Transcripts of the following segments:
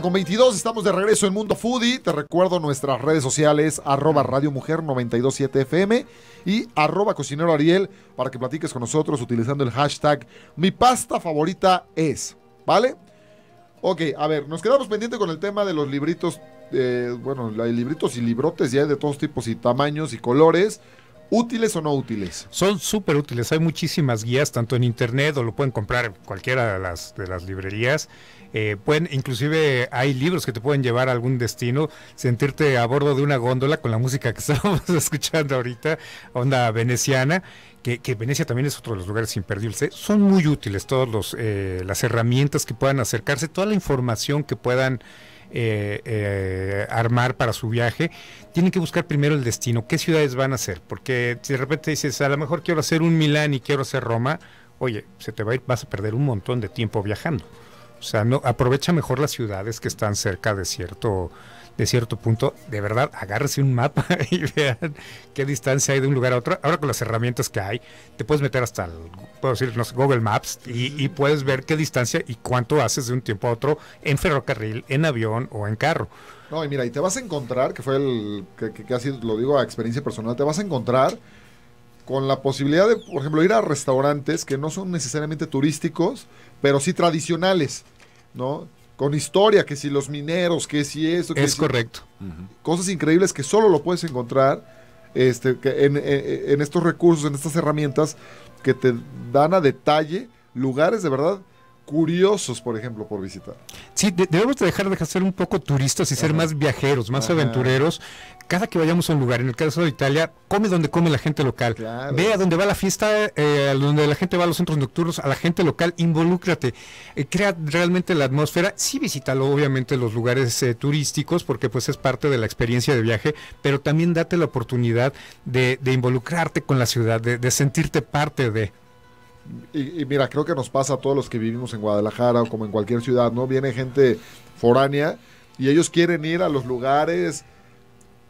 con 22, estamos de regreso en Mundo Foodie. Te recuerdo nuestras redes sociales, arroba Radio Mujer 927FM y arroba Cocinero Ariel para que platiques con nosotros utilizando el hashtag Mi pasta favorita es, ¿vale? Ok, a ver, nos quedamos pendiente con el tema de los libritos. Eh, bueno, hay libritos y librotes ya de todos tipos y tamaños y colores. ¿Útiles o no útiles? Son súper útiles. Hay muchísimas guías, tanto en internet o lo pueden comprar en cualquiera de las, de las librerías. Eh, pueden, inclusive hay libros que te pueden llevar a algún destino, sentirte a bordo de una góndola con la música que estamos escuchando ahorita, onda veneciana, que, Venecia también es otro de los lugares imperdibles. ¿eh? Son muy útiles todas eh, las herramientas que puedan acercarse, toda la información que puedan eh, eh, armar para su viaje, tienen que buscar primero el destino, qué ciudades van a hacer, porque si de repente dices, a lo mejor quiero hacer un Milán y quiero hacer Roma, oye, se te va a ir, vas a perder un montón de tiempo viajando. O sea, no, aprovecha mejor las ciudades que están cerca de cierto, de cierto punto, de verdad, agárrese un mapa y vean qué distancia hay de un lugar a otro. Ahora con las herramientas que hay, te puedes meter hasta, el, puedo decir, los Google Maps y, puedes ver qué distancia y cuánto haces de un tiempo a otro en ferrocarril, en avión o en carro. No, y mira, y te vas a encontrar, que fue el, que, casi lo digo a experiencia personal, te vas a encontrar con la posibilidad de, por ejemplo, ir a restaurantes que no son necesariamente turísticos, pero sí tradicionales, ¿no? con historia, que si los mineros, que si eso. Que es correcto. Cosas increíbles que solo lo puedes encontrar este, en, eh, eh, en, estos recursos, en estas herramientas que te dan a detalle lugares de verdad curiosos, por ejemplo, por visitar. Sí, debemos dejar de ser un poco turistas y ser más viajeros, más aventureros. Cada que vayamos a un lugar, en el caso de Italia, come donde come la gente local. vea Ve a donde va la fiesta, eh, a donde la gente va a los centros nocturnos, a la gente local, involúcrate. Eh, crea realmente la atmósfera. Sí visítalo, obviamente, los lugares eh, turísticos, porque pues es parte de la experiencia de viaje, pero también date la oportunidad de, involucrarte con la ciudad, de sentirte parte de y, mira, creo que nos pasa a todos los que vivimos en Guadalajara o como en cualquier ciudad, ¿no? Viene gente foránea y ellos quieren ir a los lugares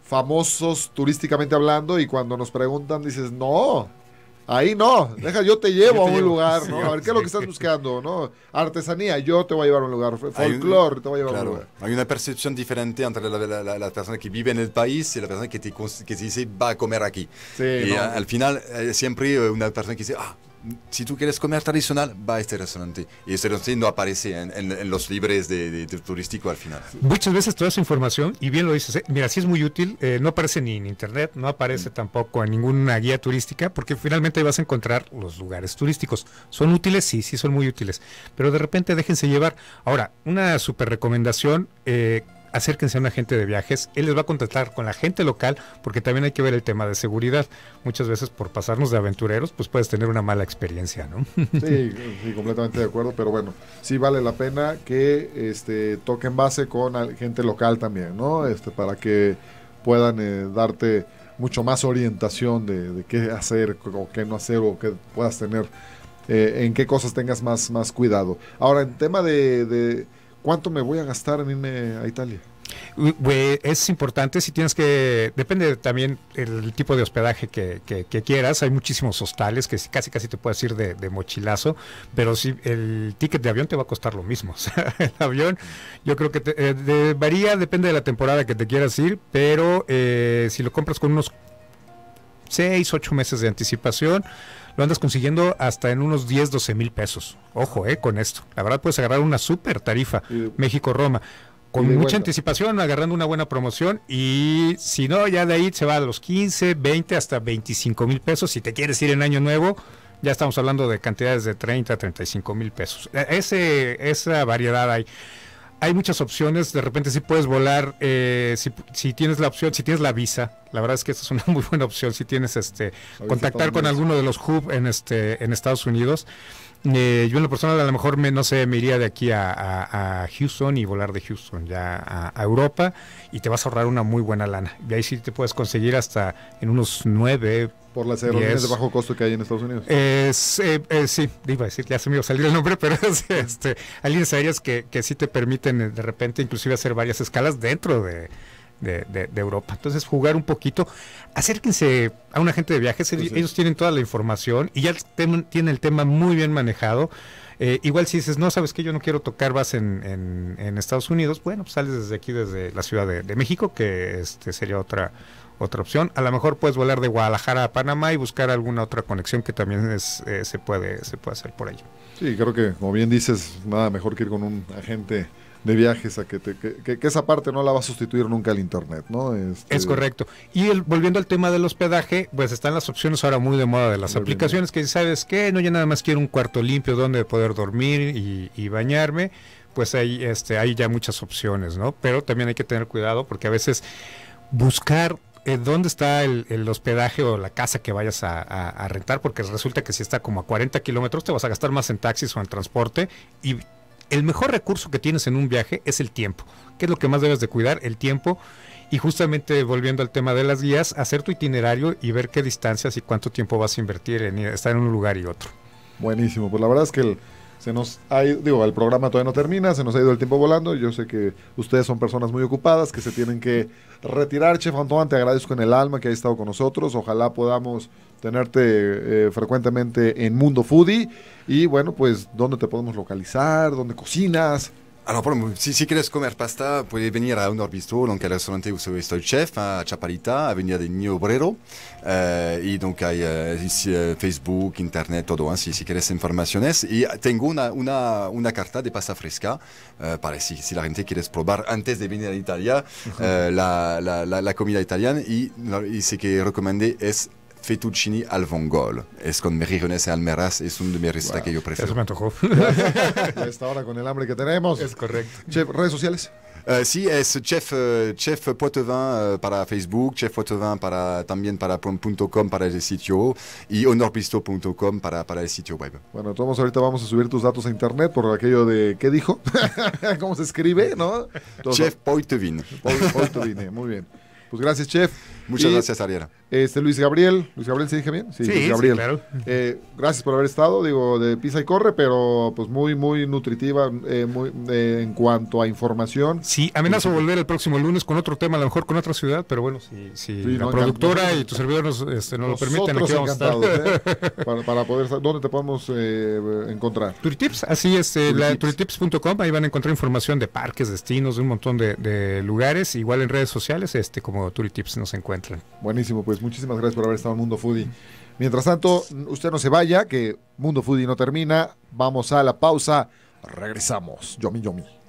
famosos turísticamente hablando y cuando nos preguntan dices, no, ahí no, deja, yo te llevo a un lugar, ¿no? a ver, ¿qué es lo que estás buscando, no? Artesanía, yo te voy a llevar a un lugar, folclore, te voy a llevar a un lugar. Hay una percepción diferente entre la, la, la, persona que vive en el país y la persona que te, que dice, va a comer aquí. y al final, eh, siempre una persona que dice, ah, si tú quieres comer tradicional, va a este restaurante. Y este restaurante no aparece en, los libres de, turístico al final. Muchas veces toda esa información, y bien lo dices, ¿eh? mira, sí es muy útil, eh, no aparece ni en internet, no aparece mm. tampoco en ninguna guía turística, porque finalmente vas a encontrar los lugares turísticos. ¿Son útiles? Sí, sí son muy útiles. Pero de repente déjense llevar. Ahora, una super recomendación. Eh, acérquense a un agente de viajes, él les va a contactar con la gente local porque también hay que ver el tema de seguridad. Muchas veces por pasarnos de aventureros, pues puedes tener una mala experiencia, ¿no? Sí, sí completamente de acuerdo, pero bueno, sí vale la pena que este, toquen base con gente local también, ¿no? Este, para que puedan eh, darte mucho más orientación de, qué hacer o qué no hacer o qué puedas tener, eh, en qué cosas tengas más, más cuidado. Ahora, en tema de ¿cuánto me voy a gastar en irme a Italia? Mm, es importante si tienes que, depende también el tipo de hospedaje que, que, quieras, hay muchísimos hostales que casi casi te puedes ir de, mochilazo, pero si el ticket de avión te va a costar lo mismo, o sea, el avión yo creo que te, eh, varía, depende de la temporada que te quieras ir, pero eh, si lo compras con unos 6, 8 meses de anticipación, lo andas consiguiendo hasta en unos 10, 12 mil pesos. Ojo, eh, con esto. La verdad puedes agarrar una super tarifa México-Roma. Con mucha anticipación, agarrando una buena promoción y si no, ya de ahí se va a los 15, 20, hasta 25 mil pesos. Si te quieres ir en año nuevo, ya estamos hablando de cantidades de 30, 35 mil pesos. E-, ese, esa variedad hay hay muchas opciones, de repente si puedes volar, eh, si, tienes la opción, si tienes la visa, la verdad es que esta es una muy buena opción, si tienes este, contactar con alguno de los hub en, este, en Estados Unidos. Eh, yo en la persona a lo mejor me, no sé, me iría de aquí a, Houston y volar de Houston ya a, Europa y te vas a ahorrar una muy buena lana. Y ahí sí te puedes conseguir hasta en unos nueve por las aerolíneas de bajo costo que hay en Estados Unidos. Eh, eh, sí, iba a decir, ya se me iba a salir el nombre, pero este, hay líneas aéreas que, que sí te permiten eh, de repente inclusive hacer varias escalas dentro de, Europa. Entonces, jugar un poquito, acérquense a un agente de viajes, ellos, tienen toda la información y ya tienen, el tema muy bien manejado. igual si dices, no, sabes que yo no quiero tocar vas en, Estados Unidos, bueno, pues sales desde aquí, desde la Ciudad de, de México, que este sería otra otra opción. A lo mejor puedes volar de Guadalajara a Panamá y buscar alguna otra conexión que también eh, se, puede, se puede hacer por ahí. Sí, creo que, como bien dices, nada mejor que ir con un agente de viajes a que, que, esa parte no la va a sustituir nunca el internet, ¿no? Este es correcto. Y volviendo al tema del hospedaje, pues están las opciones ahora muy de moda de las aplicaciones que sabes que no yo nada más quiero un cuarto limpio donde poder dormir y, bañarme, pues ahí este hay ya muchas opciones, ¿no? Pero también hay que tener cuidado porque a veces buscar eh, dónde está el, hospedaje o la casa que vayas a, rentar, porque resulta que si está como a 40 kilómetros te vas a gastar más en taxis o en transporte y el mejor recurso que tienes en un viaje es el tiempo, que es lo que más debes de cuidar, el tiempo. Y justamente volviendo al tema de las guías, hacer tu itinerario y ver qué distancias y cuánto tiempo vas a invertir en estar en un lugar y otro. Buenísimo, pues la verdad es que el, se nos ha ido, digo, el programa todavía no termina, se nos ha ido el tiempo volando. Yo sé que ustedes son personas muy ocupadas, que se tienen que retirar. Chef Antoine, te agradezco en el alma que hayas estado con nosotros. Ojalá podamos tenerte eh, frecuentemente en Mundo Foodie. Y bueno, pues, ¿dónde te podemos localizar? ¿Dónde cocinas? Ah, si, si quieres comer pasta, puedes venir a un orbisto donc al restaurante donde el chef, a Chaparita, Avenida de Niño Obrero. Eh, y donc hay eh, eh, Facebook, Internet, todo, ¿ah? si, quieres informaciones. Y tengo una, una, carta de pasta fresca para si, la gente quiere probar antes de venir a Italia la, la, comida italiana. Y, lo que recomendé es fettuccini al vongol. Es con mejillones y almeraz es uno de mis recetas que yo prefiero. Eso me antojó. a esta hora con el hambre que tenemos. Es correcto. Chef, redes sociales. Eh, sí, es Chef, eh, chef Poitevin eh, para Facebook, Chef Poitevin para, también para .com para el sitio y honorpisto.com para, para el sitio web. Bueno, todos ahorita vamos a subir tus datos a internet por aquello de ¿qué dijo? ¿Cómo se escribe? ¿no? chef Poitevin. Poitevin, muy bien. Pues gracias, Chef. Muchas gracias, Ariela. Este Luis Gabriel, Luis Gabriel se dije bien, sí, Gabriel. Eh, gracias por haber estado, digo, de pisa y corre, pero pues muy, muy nutritiva eh, muy, eh, en cuanto a información. Sí, amenazo volver el próximo lunes con otro tema, a lo mejor con otra ciudad, pero bueno, si, la productora y tu servidor este, nos, lo permiten, aquí vamos para, para, poder dónde te podemos encontrar. Turitips, así es, turitips.com, ahí van a encontrar información de parques, destinos, de un montón de, lugares, igual en redes sociales, este como Turitips nos encuentran. Buenísimo, pues pues, muchísimas gracias por haber estado en Mundo Foodie. Mientras tanto, usted no se vaya, que Mundo Foodie no termina. Vamos a la pausa. Regresamos. Yomi Yomi.